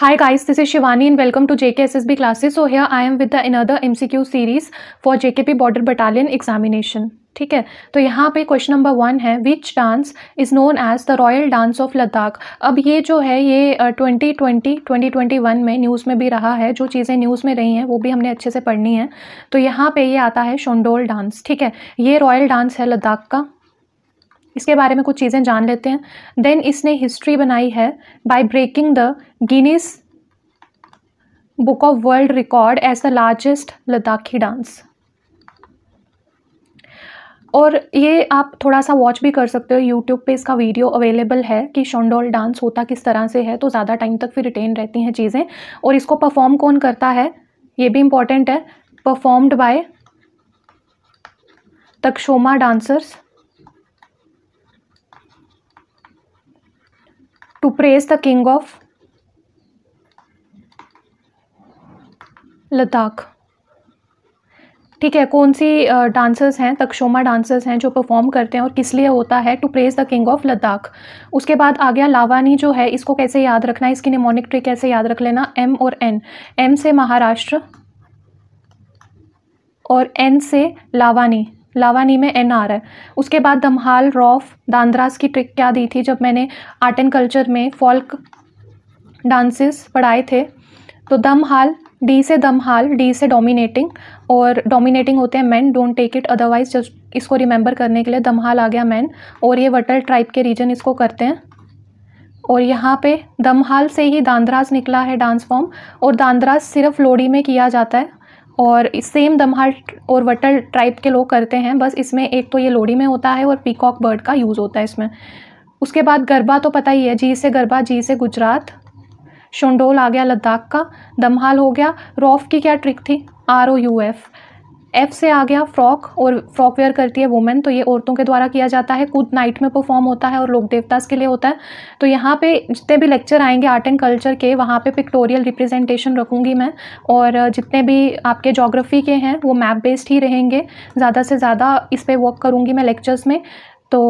Hi guys, this is Shivani and welcome to JKSSB classes. So here I am with the another MCQ series for JKP Border Battalion examination. ठीक है तो यहाँ पे question number one है which dance is known as the royal dance of Ladakh अब ये जो है ये twenty twenty twenty twenty one में न्यूज़ में भी रहा है जो चीज़ें न्यूज़ में रही हैं वो भी हमने अच्छे से पढ़नी है तो यहाँ पे ये आता है शोंडोल डांस ठीक है ये रॉयल डांस है लद्दाख का इसके बारे में कुछ चीज़ें जान लेते हैं देन इसने हिस्ट्री बनाई है by breaking the Guinness book of world record as the largest Ladakhi dance और ये आप थोड़ा सा वॉच भी कर सकते हो यूट्यूब पे इसका वीडियो अवेलेबल है कि शोंडोल डांस होता किस तरह से है तो ज़्यादा टाइम तक फिर रिटेन रहती हैं चीज़ें और इसको परफॉर्म कौन करता है ये भी इम्पॉर्टेंट है performed by Takshoma dancers to praise the king of Ladakh ठीक है कौन सी डांसर्स हैं तक्षोमा डांसर्स हैं जो परफॉर्म करते हैं और किस लिए होता है to praise the king of Ladakh उसके बाद आ गया लावानी जो है इसको कैसे याद रखना है इसकी निमोनिक ट्रिक कैसे याद रख लेना एम और एन एम से महाराष्ट्र और एन से लावानी लावानी में एन आर है उसके बाद दमहाल रॉफ दांद्रास की ट्रिक क्या दी थी जब मैंने आर्ट एंड कल्चर में फॉल्क डांसेस पढ़ाए थे तो दमहाल डी से दमहाल डी से डोमिनेटिंग और डोमिनेटिंग होते हैं man don't take it otherwise just इसको रिमेंबर करने के लिए दमहाल आ गया मैन और ये वटल ट्राइब के रीजन इसको करते हैं और यहाँ पे दमहाल से ही दांद्रास निकला है डांस फॉर्म और दांद्रास सिर्फ लोड़ी में किया जाता है और सेम दमहाल और वटल ट्राइब के लोग करते हैं बस इसमें एक तो ये लोड़ी में होता है और पीकॉक बर्ड का यूज़ होता है इसमें उसके बाद गरबा तो पता ही है जी से गरबा जी से गुजरात शोंडोल आ गया लद्दाख का दमहाल हो गया रॉफ की क्या ट्रिक थी R O U F F से आ गया फ्रॉक और फ्रॉक वेयर करती है वुमेन तो ये औरतों के द्वारा किया जाता है कुद नाइट में परफॉर्म होता है और लोक देवतास के लिए होता है तो यहाँ पे जितने भी लेक्चर आएंगे आर्ट एंड कल्चर के वहाँ पे पिक्टोरियल रिप्रेजेंटेशन रखूँगी मैं और जितने भी आपके जोग्राफ़ी के हैं वो मैप बेस्ड ही रहेंगे ज़्यादा से ज़्यादा इस पर वर्क करूँगी मैं लेक्चर्स में तो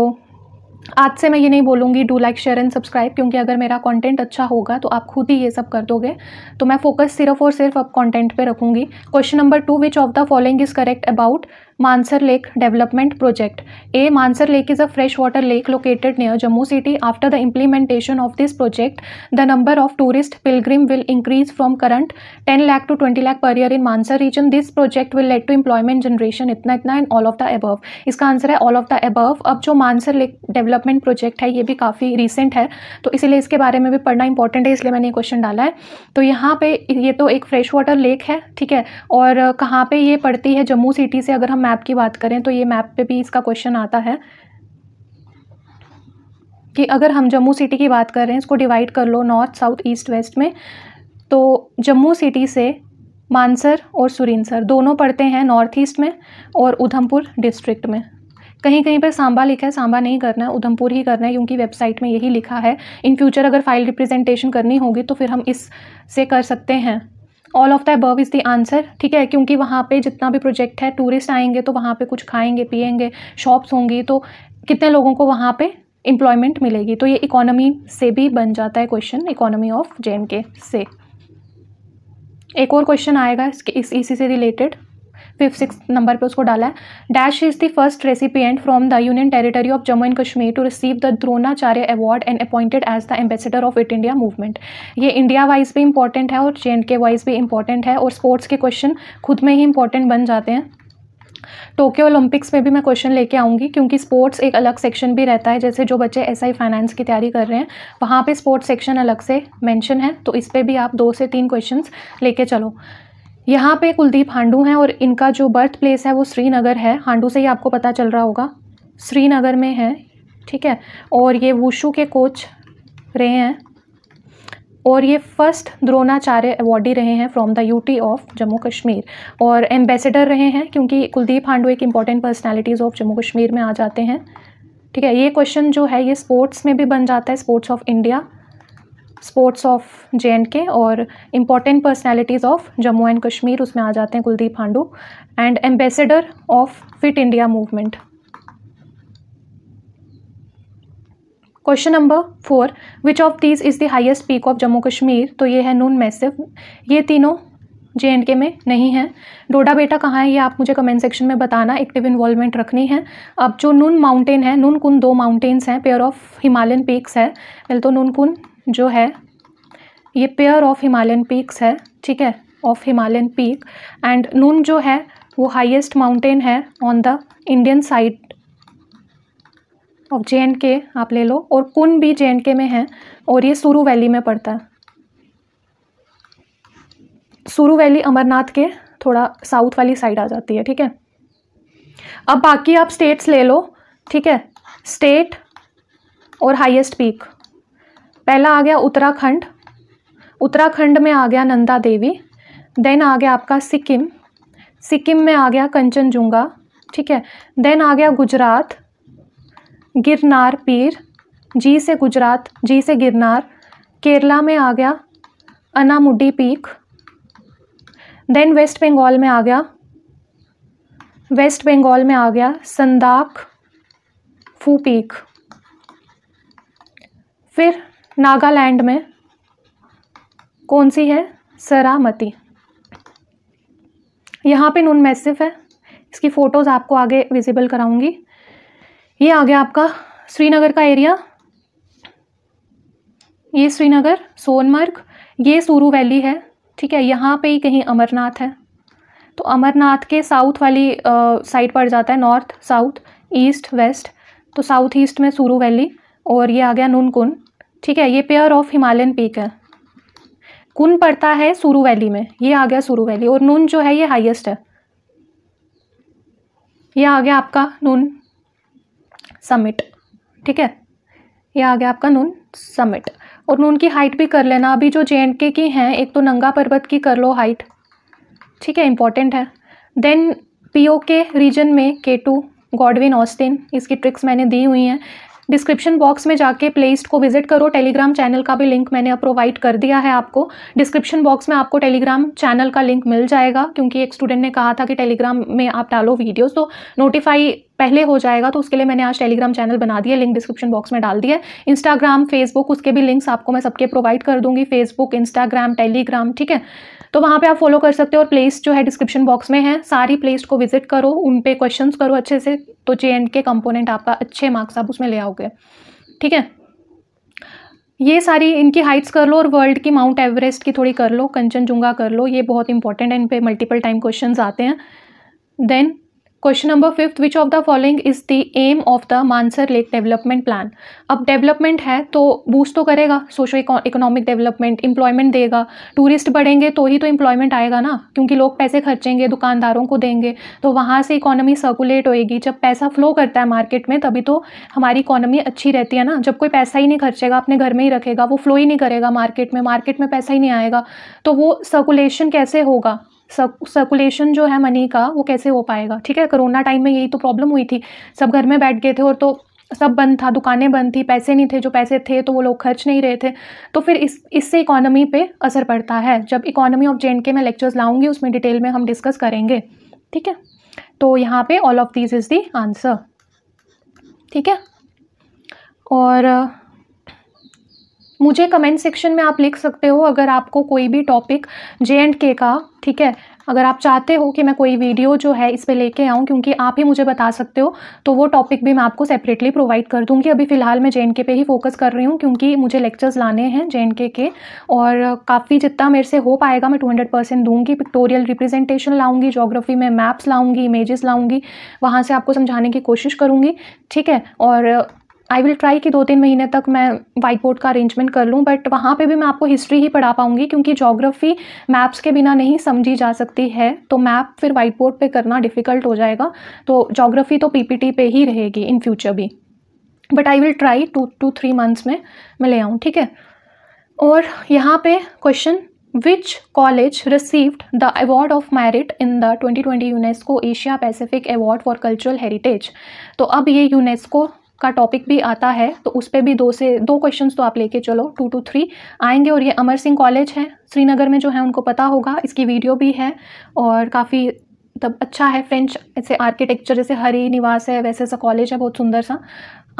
आज से मैं ये नहीं बोलूँगी do like share and subscribe क्योंकि अगर मेरा कंटेंट अच्छा होगा तो आप खुद ही ये सब कर दोगे तो मैं फोकस सिर्फ और सिर्फ अब कंटेंट पे रखूँगी question number two which of the following is correct about Mansar lake development project A Mansar lake is a fresh water lake located near Jammu city after the implementation of this project the number of tourist pilgrim will increase from current ten lakh to twenty lakh per year in Mansar region this project will lead to employment generation इतना इतना in all of the above इसका answer है all of the above अब जो Mansar lake development project है ये भी काफ़ी रिसेंट है तो इसीलिए इसके बारे में भी पढ़ना इंपॉर्टेंट है इसलिए मैंने ये क्वेश्चन डाला है तो यहाँ पे ये तो एक फ्रेश वाटर लेक है ठीक है और कहाँ पर ये पड़ती है जम्मू सिटी से अगर हम मैप की बात करें तो ये मैप पे भी इसका क्वेश्चन आता है कि अगर हम जम्मू सिटी की बात कर रहे हैं इसको डिवाइड कर लो नॉर्थ साउथ ईस्ट वेस्ट में तो जम्मू सिटी से मानसर और सुरिनसर दोनों पड़ते हैं नॉर्थ ईस्ट में और उधमपुर डिस्ट्रिक्ट में कहीं कहीं पर सांबा लिखा है सांबा नहीं करना है उधमपुर ही करना है क्योंकि वेबसाइट में यही लिखा है इन फ्यूचर अगर फाइल रिप्रेजेंटेशन करनी होगी तो फिर हम इस से कर सकते हैं all of the above is the answer ठीक है क्योंकि वहाँ पे जितना भी प्रोजेक्ट है टूरिस्ट आएंगे तो वहाँ पे कुछ खाएंगे पिएंगे शॉप्स होंगी तो कितने लोगों को वहाँ पे एम्प्लॉयमेंट मिलेगी तो ये इकोनॉमी से भी बन जाता है क्वेश्चन इकोनॉमी ऑफ जे से एक और क्वेश्चन आएगा इसी से रिलेटेड फिफ्थ सिक्स नंबर पे उसको डाला है dash is the first recipient from the union territory of Jammu and Kashmir to receive the Dronacharya award and appointed as the ambassador of fit India movement ये इंडिया वाइज भी important है और जे के wise भी इंपॉर्टेंट है और स्पोर्ट्स के क्वेश्चन खुद में ही इंपॉर्टेंट बन जाते हैं टोक्यो ओलंपिक्स में भी मैं क्वेश्चन लेके आऊँगी क्योंकि स्पोर्ट्स एक अलग सेक्शन भी रहता है जैसे जो बच्चे एस आई फाइनेंस की तैयारी कर रहे हैं वहाँ पे स्पोर्ट्स सेक्शन अलग से मेंशन है तो इस पर भी आप दो से तीन क्वेश्चंस लेके चलो यहाँ पे कुलदीप हांडू हैं और इनका जो बर्थ प्लेस है वो श्रीनगर है हांडू से ही आपको पता चल रहा होगा श्रीनगर में है ठीक है और ये वुशु के कोच रहे हैं और ये फर्स्ट द्रोणाचार्य अवॉर्डी रहे हैं from the UT of Jammu Kashmir और एम्बेसडर रहे हैं क्योंकि कुलदीप हांडू एक important personalities of Jammu Kashmir में आ जाते हैं ठीक है ये क्वेश्चन जो है ये स्पोर्ट्स में भी बन जाता है sports of India sports of J and K और important personalities of Jammu and Kashmir उसमें आ जाते हैं Kuldeep Handoo and ambassador of fit India movement question number four which of these is the highest peak of Jammu Kashmir तो ये है नून मैसिव ये तीनों जे एंड के में नहीं है डोडा बेटा कहाँ है ये आप मुझे कमेंट सेक्शन में बताना एक्टिव इन्वॉल्वमेंट रखनी है अब जो नून माउंटेन है नून कुन दो माउंटेन्स हैं पेयर ऑफ हिमालयन पीक्स है पहले तो नून कुन जो है ये पेयर ऑफ हिमालयन पीक्स है ठीक है of Himalayan peak and Nun जो है वो हाईएस्ट माउंटेन है on the Indian side of J and K आप ले लो और कुन भी जे एंड के में है और ये सुरू वैली में पड़ता है सुरू वैली अमरनाथ के थोड़ा साउथ वाली साइड आ जाती है ठीक है अब बाकी आप स्टेट्स ले लो ठीक है स्टेट और हाईएस्ट पीक पहला आ गया उत्तराखंड उत्तराखंड में आ गया नंदा देवी देन आ गया आपका सिक्किम सिक्किम में आ गया कंचनजुंगा ठीक है देन आ गया गुजरात गिरनार पीर जी से गुजरात जी से गिरनार केरला में आ गया Anamudi peak then west Bengal में आ गया वेस्ट बंगाल में आ गया संदाक फू पीक फिर नागालैंड में कौन सी है सरामती यहाँ पे नून मैसिफ है इसकी फ़ोटोज़ आपको आगे विजिबल कराऊंगी ये आ गया आपका श्रीनगर का एरिया ये श्रीनगर सोनमर्ग ये सूरू वैली है ठीक है यहाँ पे ही कहीं अमरनाथ है तो अमरनाथ के साउथ वाली साइड पड़ जाता है नॉर्थ साउथ ईस्ट वेस्ट तो साउथ ईस्ट में सूरू वैली और ये आ गया नून कुंड ठीक है ये पेयर ऑफ हिमालयन पीक है कुन पड़ता है सुरू वैली में ये आ गया सुरू वैली और नून जो है ये हाईएस्ट है ये आ गया आपका नून समिट ठीक है ये आ गया आपका नून समिट और नून की हाइट भी कर लेना अभी जो जे एंड के की हैं एक तो नंगा पर्वत की कर लो हाइट ठीक है इंपॉर्टेंट है देन पीओ के रीजन में के टू गॉडविन ऑस्टिन इसकी ट्रिक्स मैंने दी हुई हैं डिस्क्रिप्शन बॉक्स में जाके प्लेलिस्ट को विजिट करो टेलीग्राम चैनल का भी लिंक मैंने प्रोवाइड कर दिया है आपको डिस्क्रिप्शन बॉक्स में आपको टेलीग्राम चैनल का लिंक मिल जाएगा क्योंकि एक स्टूडेंट ने कहा था कि टेलीग्राम में आप डालो वीडियोस तो नोटिफाई पहले हो जाएगा तो उसके लिए मैंने आज टेलीग्राम चैनल बना दिया लिंक डिस्क्रिप्शन बॉक्स में डाल दिया इंस्टाग्राम फेसबुक उसके भी लिंक्स आपको मैं सबके प्रोवाइड कर दूंगी फेसबुक इंस्टाग्राम टेलीग्राम ठीक है तो वहाँ पे आप फॉलो कर सकते हो और प्लेस जो है डिस्क्रिप्शन बॉक्स में है सारी प्लेस को विजिट करो उन पे क्वेश्चंस करो अच्छे से तो जे एंड के कंपोनेंट आपका अच्छे मार्क्स आप उसमें ले आओगे ठीक है ये सारी इनकी हाइट्स कर लो और वर्ल्ड की माउंट एवरेस्ट की थोड़ी कर लो कंचनजुंगा कर लो ये बहुत इंपॉर्टेंट है इन पर मल्टीपल टाइम क्वेश्चन आते हैं then question number fifth which of the following is the aim of the Mansar lake development plan अब डेवलपमेंट है तो बूस्ट तो करेगा सोशो इकोनॉमिक डेवलपमेंट इंप्लॉयमेंट देगा टूरिस्ट बढ़ेंगे तो ही तो इंप्लॉयमेंट आएगा ना क्योंकि लोग पैसे खर्चेंगे दुकानदारों को देंगे तो वहाँ से इकोनॉमी सर्कुलेट होएगी जब पैसा फ्लो करता है मार्केट में तभी तो हमारी इकोनॉमी अच्छी रहती है ना जब कोई पैसा ही नहीं खर्चेगा अपने घर में ही रखेगा वो फ्लो ही नहीं करेगा मार्केट में मार्केट में पैसा ही नहीं आएगा तो वो सर्कुलेशन कैसे होगा सर्कुलेशन जो है मनी का वो कैसे हो पाएगा ठीक है कोरोना टाइम में यही तो प्रॉब्लम हुई थी सब घर में बैठ गए थे और तो सब बंद था दुकानें बंद थी पैसे नहीं थे जो पैसे थे तो वो लोग खर्च नहीं रहे थे तो फिर इस इससे इकोनॉमी पे असर पड़ता है जब इकोनॉमी ऑफ जे के मैं लेक्चर्स लाऊंगी उसमें डिटेल में हम डिस्कस करेंगे ठीक है तो यहाँ पे all of this is the answer ठीक है और मुझे कमेंट सेक्शन में आप लिख सकते हो अगर आपको कोई भी टॉपिक जे एंड के का ठीक है अगर आप चाहते हो कि मैं कोई वीडियो जो है इस पर लेके आऊँ क्योंकि आप ही मुझे बता सकते हो तो वो टॉपिक भी मैं आपको सेपरेटली प्रोवाइड कर दूँगी अभी फ़िलहाल मैं जे के पे ही फोकस कर रही हूँ क्योंकि मुझे लेक्चर्स लाने हैं जे के और काफ़ी जितना मेरे से हो पाएगा मैं टू हंड्रेड परसेंट दूँगी पिक्टोरियल रिप्रेजेंटेशन लाऊँगी जोग्राफी में मैप्स लाऊँगी इमेजेस लाऊँगी वहाँ से आपको समझाने की कोशिश करूँगी ठीक है और आई विल ट्राई कि दो तीन महीने तक मैं वाइट बोर्ड का अरेंजमेंट कर लूँ बट वहाँ पे भी मैं आपको हिस्ट्री ही पढ़ा पाऊँगी क्योंकि जोग्राफ़ी मैप्स के बिना नहीं समझी जा सकती है तो मैप फिर वाइट बोर्ड पर करना डिफ़िकल्ट हो जाएगा तो जोग्राफ़ी तो पीपीटी पे ही रहेगी इन फ्यूचर भी but I will try to two three months में मैं ले आऊँ ठीक है और यहाँ पे question which college received the award of merit in the 2020 UNESCO Asia Pacific award for cultural heritage तो अब ये यूनेस्को का टॉपिक भी आता है तो उस पर भी दो से दो क्वेश्चंस तो आप लेके चलो टू टू थ्री आएंगे और ये अमर सिंह कॉलेज है श्रीनगर में जो है उनको पता होगा इसकी वीडियो भी है और काफ़ी तब अच्छा है फ्रेंच ऐसे आर्किटेक्चर जैसे हरी निवास है वैसे ऐसा कॉलेज है बहुत सुंदर सा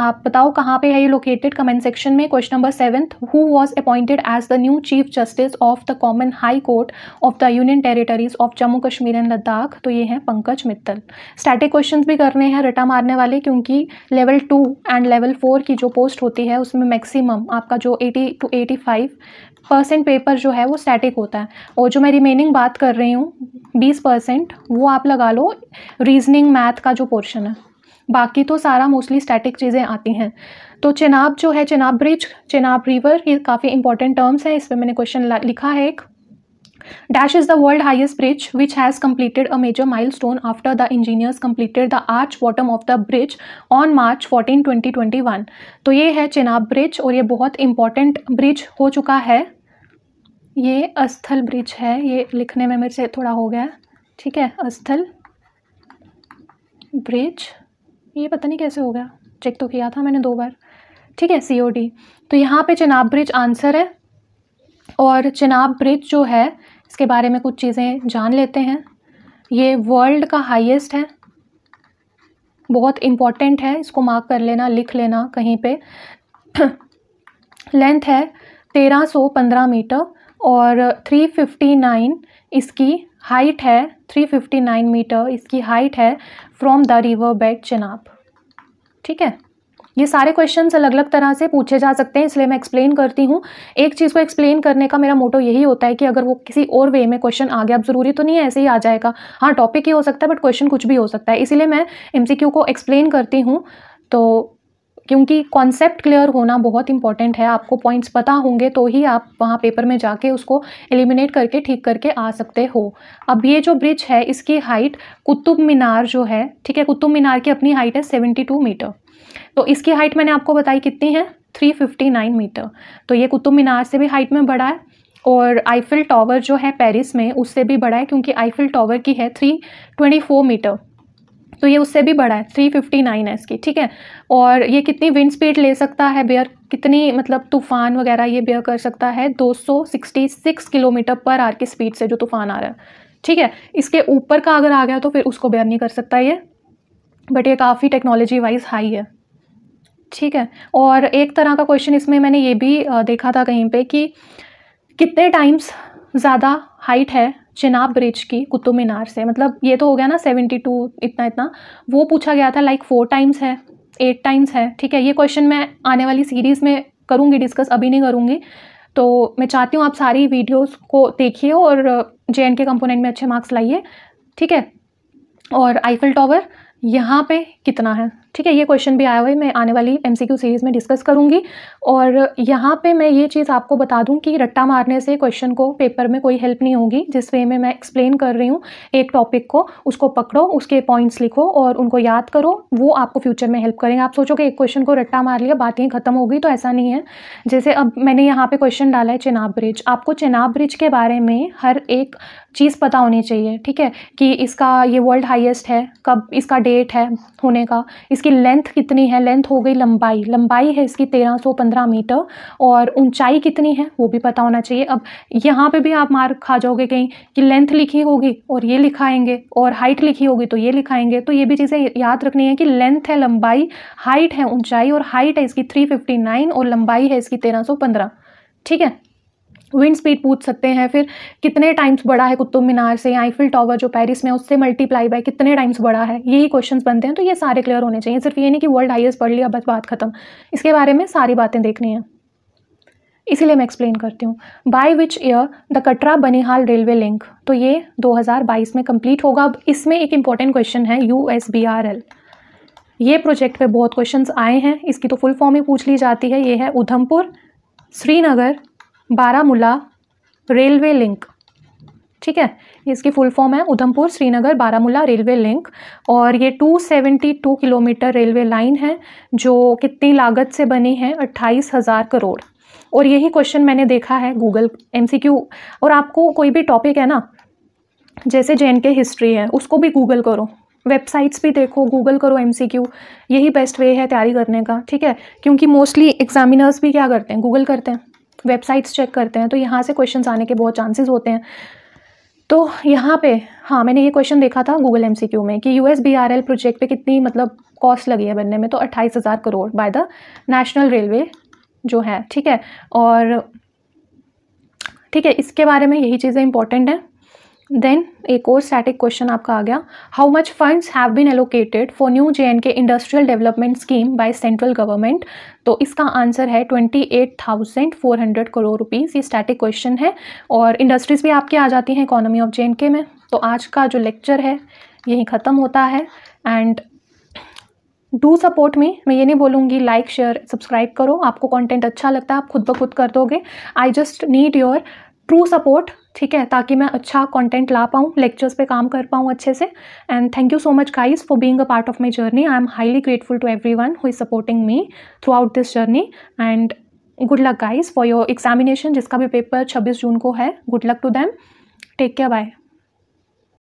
आप बताओ कहाँ पे है ये लोकेटेड कमेंट सेक्शन में question number seventh who was appointed as the new chief justice of the common high court of the union territories of Jammu Kashmir and Ladakh तो ये हैं पंकज मित्तल स्टैटिक क्वेश्चन भी करने हैं रटा मारने वाले क्योंकि level two and level four की जो पोस्ट होती है उसमें मैक्सिमम आपका जो eighty to eighty five percent paper जो है वो स्टैटिक होता है और जो मैं रिमेनिंग बात कर रही हूँ बीस परसेंट वो आप लगा लो रीजनिंग मैथ का जो पोर्शन है बाकी तो सारा मोस्टली स्टैटिक चीज़ें आती हैं तो चेनाब जो है चेनाब ब्रिज चेनाब रिवर ये काफ़ी इंपॉर्टेंट टर्म्स हैं इस पर मैंने क्वेश्चन लिखा है एक dash is the world highest bridge which has completed a major milestone after the engineers completed the arch bottom of the bridge on March fourteen twenty twenty one तो ये है चेनाब ब्रिज और ये बहुत important bridge हो चुका है ये अस्थल ब्रिज है ये लिखने में मेरे से थोड़ा हो गया ठीक है अस्थल ब्रिज ये पता नहीं कैसे हो गया चेक तो किया था मैंने दो बार ठीक है सी ओ डी तो यहाँ पे चिनाब ब्रिज आंसर है और चिनाब ब्रिज जो है इसके बारे में कुछ चीज़ें जान लेते हैं ये वर्ल्ड का हाईएस्ट है बहुत इम्पॉर्टेंट है इसको मार्क कर लेना लिख लेना कहीं पे लेंथ है तेरह सौ पंद्रह मीटर और थ्री फिफ्टी नाइन इसकी हाइट है थ्री फिफ्टी नाइन मीटर इसकी हाइट है from the river bed Chenab ठीक है ये सारे क्वेश्चन अलग अलग तरह से पूछे जा सकते हैं इसलिए मैं एक्सप्लेन करती हूँ एक चीज़ को एक्सप्लेन करने का मेरा मोटो यही होता है कि अगर वो किसी और वे में क्वेश्चन आ गया अब ज़रूरी तो नहीं है ऐसे ही आ जाएगा हाँ टॉपिक ही हो सकता है बट क्वेश्चन कुछ भी हो सकता है इसीलिए मैं एम को एक्सप्लेन करती हूँ तो क्योंकि कॉन्सेप्ट क्लियर होना बहुत इंपॉर्टेंट है आपको पॉइंट्स पता होंगे तो ही आप वहाँ पेपर में जाके उसको एलिमिनेट करके ठीक करके आ सकते हो अब ये जो ब्रिज है इसकी हाइट कुतुब मीनार जो है ठीक है कुतुब मीनार की अपनी हाइट है सेवेंटी टू मीटर तो इसकी हाइट मैंने आपको बताई कितनी है थ्री फिफ्टी नाइन मीटर तो ये कुतुब मीनार से भी हाइट में बढ़ा है और आईफिल टावर जो है पेरिस में उससे भी बड़ा है क्योंकि आईफिल टावर की है थ्री ट्वेंटी फोर मीटर तो ये उससे भी बड़ा है थ्री फिफ्टी नाइन है इसकी ठीक है और ये कितनी विंड स्पीड ले सकता है बेयर कितनी मतलब तूफान वगैरह ये बेयर कर सकता है दो सौ sixty six kilometer per hour की स्पीड से जो तूफान आ रहा है ठीक है इसके ऊपर का अगर आ गया तो फिर उसको बेयर नहीं कर सकता ये बट ये काफ़ी टेक्नोलॉजी वाइज हाई है ठीक है और एक तरह का क्वेश्चन इसमें मैंने ये भी देखा था कहीं पर कि कितने टाइम्स ज़्यादा हाइट है चिनाब ब्रिज की कुतुब मीनार से मतलब ये तो हो गया ना सेवेंटी टू इतना इतना वो पूछा गया था लाइक फोर टाइम्स है एट टाइम्स है ठीक है ये क्वेश्चन मैं आने वाली सीरीज़ में करूँगी डिस्कस अभी नहीं करूँगी तो मैं चाहती हूँ आप सारी वीडियोस को देखिए और जे एंड के कंपोनेंट में अच्छे मार्क्स लाइए ठीक है और आईफिल टॉवर यहाँ पे कितना है ठीक है ये क्वेश्चन भी आया हुआ है मैं आने वाली एम सीरीज़ में डिस्कस करूँगी और यहाँ पर मैं ये चीज़ आपको बता दूँ कि रट्टा मारने से क्वेश्चन को पेपर में कोई हेल्प नहीं होगी जिस वे में मैं एक्सप्लेन कर रही हूँ एक टॉपिक को उसको पकड़ो उसके पॉइंट्स लिखो और उनको याद करो वो आपको फ्यूचर में हेल्प करेंगे आप सोचो कि एक क्वेश्चन को रट्टा मार लिया बातें ख़त्म हो गई तो ऐसा नहीं है जैसे अब मैंने यहाँ पे क्वेश्चन डाला है चेनाब ब्रिज आपको चेनाब ब्रिज के बारे में हर एक चीज़ पता होनी चाहिए ठीक है कि इसका ये वर्ल्ड हाइएस्ट है कब इसका डेट है होने का इसकी इसकी लेंथ कितनी है लेंथ हो गई लंबाई लंबाई है इसकी 1315 मीटर और ऊंचाई कितनी है वो भी पता होना चाहिए अब यहाँ पे भी आप मार खा जाओगे कहीं कि लेंथ लिखी होगी और ये लिखाएंगे और हाइट लिखी होगी तो ये लिखाएंगे तो ये भी चीज़ें याद रखनी है कि लेंथ है लंबाई हाइट है ऊंचाई और हाइट है इसकी 359 और लंबाई है इसकी तेरह ठीक है विंड स्पीड पूछ सकते हैं फिर कितने टाइम्स बड़ा है कुतुब मीनार से आईफिल टॉवर जो पेरिस में उससे मल्टीप्लाई बाय कितने टाइम्स बड़ा है यही क्वेश्चंस बनते हैं तो ये सारे क्लियर होने चाहिए सिर्फ ये नहीं कि वर्ल्ड हाइएस्ट पढ़ लिया बस बात खत्म इसके बारे में सारी बातें देखनी है इसीलिए मैं एक्सप्लेन करती हूँ by which year the Katra Banihal railway link तो ये 2022 में कंप्लीट होगा अब इसमें एक इम्पॉर्टेंट क्वेश्चन है U S B R L ये प्रोजेक्ट पे बहुत क्वेश्चंस आए हैं इसकी तो फुल फॉर्म ही पूछ ली जाती है ये है उधमपुर श्रीनगर बारामूला रेलवे लिंक ठीक है इसकी फुल फॉर्म है उधमपुर श्रीनगर बारामूला रेलवे लिंक और ये 272 किलोमीटर रेलवे लाइन है जो कितनी लागत से बनी है अट्ठाईस हज़ार करोड़ और यही क्वेश्चन मैंने देखा है गूगल एमसीक्यू और आपको कोई भी टॉपिक है ना जैसे जे के हिस्ट्री है उसको भी गूगल करो वेबसाइट्स भी देखो गूगल करो एम यही बेस्ट वे है तैयारी करने का ठीक है क्योंकि मोस्टली एग्जामिनर्स भी क्या करते हैं गूगल करते हैं वेबसाइट्स चेक करते हैं तो यहाँ से क्वेश्चन आने के बहुत चांसेस होते हैं तो यहाँ पे हाँ मैंने ये क्वेश्चन देखा था गूगल एम में कि यू बीआरएल प्रोजेक्ट पे कितनी मतलब कॉस्ट लगी है बनने में तो अट्ठाईस हज़ार crore by the national railway जो है ठीक है और ठीक है इसके बारे में यही चीज़ें इंपॉर्टेंट हैं देन एक और स्टैटिक क्वेश्चन आपका आ गया how much funds have been allocated for new J and K industrial development scheme by central government तो इसका आंसर है twenty eight thousand four hundred crore rupees ये स्टैटिक क्वेश्चन है और इंडस्ट्रीज़ भी आपकी आ जाती हैं इकोनॉमी ऑफ जे एंड के में तो आज का जो लेक्चर है यहीं ख़त्म होता है एंड डू सपोर्ट मी मैं ये नहीं बोलूँगी लाइक शेयर सब्सक्राइब करो आपको कॉन्टेंट अच्छा लगता है आप खुद ब खुद कर दोगे I just need your true support ठीक है ताकि मैं अच्छा कंटेंट ला पाऊँ लेक्चर्स पे काम कर पाऊँ अच्छे से and thank you so much guys for being a part of my journey I am highly grateful to everyone who is supporting me throughout this journey and good luck guys for your examination जिसका भी paper छब्बीस जून को है good luck to them take care bye